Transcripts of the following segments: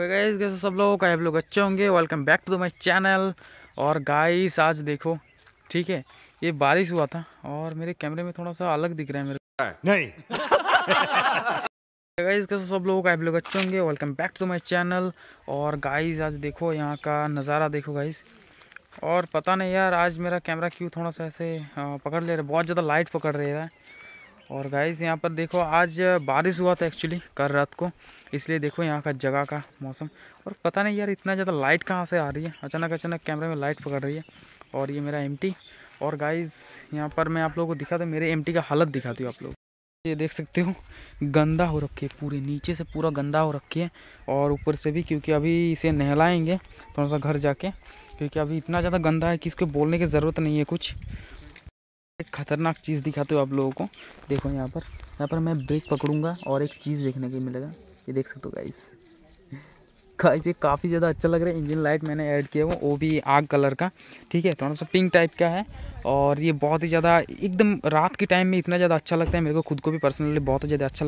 guys तो कैसे सब लोगों का आप लोग अच्छे होंगे welcome back to my channel और गाइस आज देखो ठीक है ये बारिश हुआ था और मेरे कैमरे में थोड़ा सा अलग दिख रहा है मेरे नहीं गाइस कैसे सब लोगों का आप लोग अच्छे होंगे welcome back to my channel और गाइस आज देखो यहाँ का नज़ारा देखो गाइस और पता नहीं यार आज मेरा कैमरा क्यों थोड़ा सा ऐसे हाँ, पकड़ ले रहा है बहुत ज़्यादा लाइट पकड़ रहे है और गाइज़ यहाँ पर देखो आज बारिश हुआ था एक्चुअली कल रात को इसलिए देखो यहाँ का जगह का मौसम और पता नहीं यार इतना ज़्यादा लाइट कहाँ से आ रही है अचानक अचानक कैमरे में लाइट पकड़ रही है और ये मेरा एम और गाइज यहाँ पर मैं आप लोगों को दिखा था मेरे एम का हालत दिखाती हूँ आप लोग ये देख सकते हो गंदा हो रखी है पूरे नीचे से पूरा गंदा हो रखी है और ऊपर से भी क्योंकि अभी इसे नहलाएँगे थोड़ा सा घर जाके क्योंकि अभी इतना ज़्यादा गंदा है कि इसको बोलने की ज़रूरत नहीं है कुछ एक ख़तरनाक चीज़ दिखाते हो आप लोगों को देखो यहाँ पर यहाँ पर मैं ब्रेक पकड़ूंगा और एक चीज़ देखने को मिलेगा ये देख सकते हो गाइस गाइस ये काफ़ी ज़्यादा अच्छा लग रहा है इंजन लाइट मैंने ऐड किया हुआ वो भी आग कलर का ठीक है थोड़ा सा पिंक टाइप का है और ये बहुत ही ज़्यादा एकदम रात के टाइम में इतना ज़्यादा अच्छा लगता है मेरे को खुद को भी पर्सनली बहुत ज़्यादा अच्छा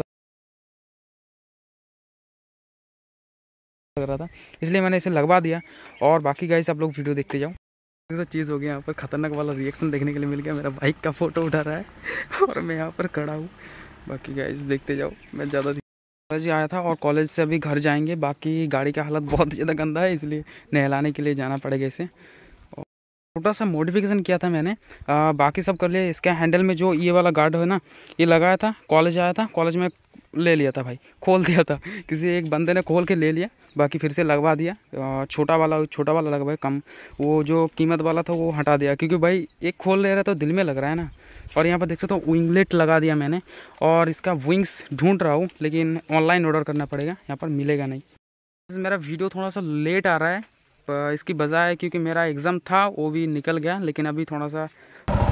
लग रहा था इसलिए मैंने इसे लगवा दिया और बाकी गाइस आप लोग वीडियो देखते जाओ तो चीज़ हो गई यहाँ पर ख़तरनाक वाला रिएक्शन देखने के लिए मिल गया मेरा बाइक का फ़ोटो उठा रहा है और मैं यहाँ पर खड़ा हूँ बाकी क्या देखते जाओ मैं ज़्यादा कॉलेज आया था और कॉलेज से अभी घर जाएंगे बाकी गाड़ी का हालत बहुत ज़्यादा गंदा है इसलिए नहलाने के लिए जाना पड़ेगा इसे छोटा सा मोडिफिकेशन किया था मैंने आ, बाकी सब कर लिया इसके हैंडल में जो ये वाला गार्ड है ना ये लगाया था कॉलेज आया था कॉलेज में ले लिया था भाई खोल दिया था किसी एक बंदे ने खोल के ले लिया बाकी फिर से लगवा दिया छोटा वाला छोटा वाला लगवाया कम वो जो कीमत वाला था वो हटा दिया क्योंकि भाई एक खोल ले रहा तो दिल में लग रहा है ना और यहाँ पर देख सकते हो तो विंगलेट लगा दिया मैंने और इसका विंग्स ढूंढ रहा हूँ लेकिन ऑनलाइन ऑर्डर करना पड़ेगा यहाँ पर मिलेगा नहीं मेरा वीडियो थोड़ा सा लेट आ रहा है इसकी बजाय है क्योंकि मेरा एग्ज़ाम था वो भी निकल गया लेकिन अभी थोड़ा सा